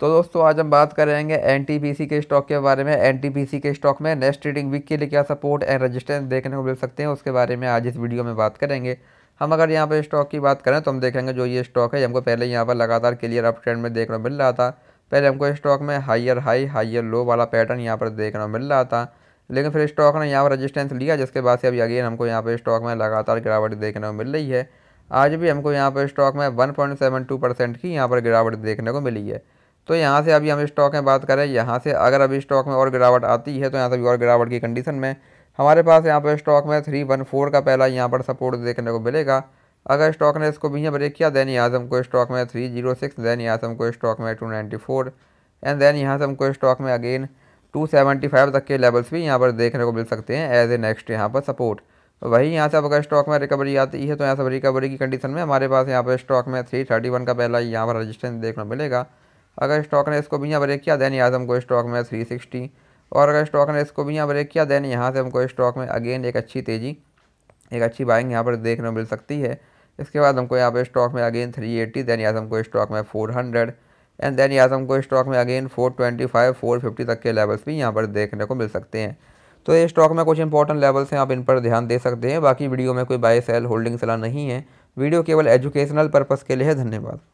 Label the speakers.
Speaker 1: तो दोस्तों आज हम बात करेंगे एन के स्टॉक के बारे में एन के स्टॉक में नेक्स्ट ट्रेडिंग वीक के लिए क्या सपोर्ट एंड रजिस्टेंस देखने को मिल सकते हैं उसके बारे में आज इस वीडियो में बात करेंगे हम अगर यहाँ पर स्टॉक की बात करें तो हम देखेंगे जो ये स्टॉक है हमको पहले यहाँ पर लगातार क्लियर अप ट्रेंड में देखने को मिल रहा था पहले हमको स्टॉक में हाइयर हाई हाइयर लो वाला पैटर्न यहाँ पर देखने को मिल रहा था लेकिन फिर स्टॉक ने यहाँ पर रजिस्टेंस लिया जिसके बाद से अभी अगेन हमको यहाँ पर स्टॉक में लगातार गिरावट देखने को मिल रही है आज भी हमको यहाँ पर स्टॉक में 1.72 परसेंट की यहाँ पर गिरावट देखने को मिली है तो यहाँ से अभी हम स्टॉक में बात करें यहाँ से अगर अभी स्टॉक में और गिरावट आती है तो यहाँ से भी और गिरावट की कंडीशन में हमारे पास यहाँ पर स्टॉक में थ्री वन फोर का पहला यहाँ पर सपोर्ट देखने को मिलेगा अगर स्टॉक ने इसको भी यहाँ ब्रेक किया दैन आजम को स्टॉक में थ्री जीरो सिक्स दैन आजम को स्टॉक में two ninety four and then यहाँ से हमको स्टॉक में अगेन टू सेवेंटी फाइव तक के लेवल्स भी यहाँ पर देखने को मिल सकते हैं एज ए नेक्स्ट यहाँ पर सपोर्ट वही यहाँ से अब अगर स्टॉक में रिकवरी आती है तो यहाँ से रिकवरी की कंडीशन में हमारे पास यहाँ पर स्टॉक में थ्री थर्टी वन का पहला यहाँ पर रजिस्टेंस देखने को मिलेगा अगर स्टॉक ने इसको भी यहाँ ब्रेक किया देन यहाँ से हमको स्टॉक में थ्री सिक्सटी और अगर स्टॉक ने इसको भी यहाँ ब्रेक किया देन यहाँ से हमको स्टॉक में अगेन एक अच्छी तेज़ी एक अच्छी बाइंग यहाँ पर देखने को मिल सकती है इसके बाद हमको यहाँ पर स्टॉक में अगेन थ्री एट्टी देन यहाँ से हमको स्टॉक में फोर हंड्रेड एंड देन यहाँ से हमको स्टॉक में again four twenty five four fifty तक के लेवल्स भी यहाँ पर देखने को मिल सकते हैं तो ये स्टॉक में कुछ इंपॉर्टेंट लेवल्स हैं आप इन पर ध्यान दे सकते हैं बाकी वीडियो में कोई बाय सेल होल्डिंग सलाह नहीं है वीडियो केवल एजुकेशनल पर्पज़ के लिए है धन्यवाद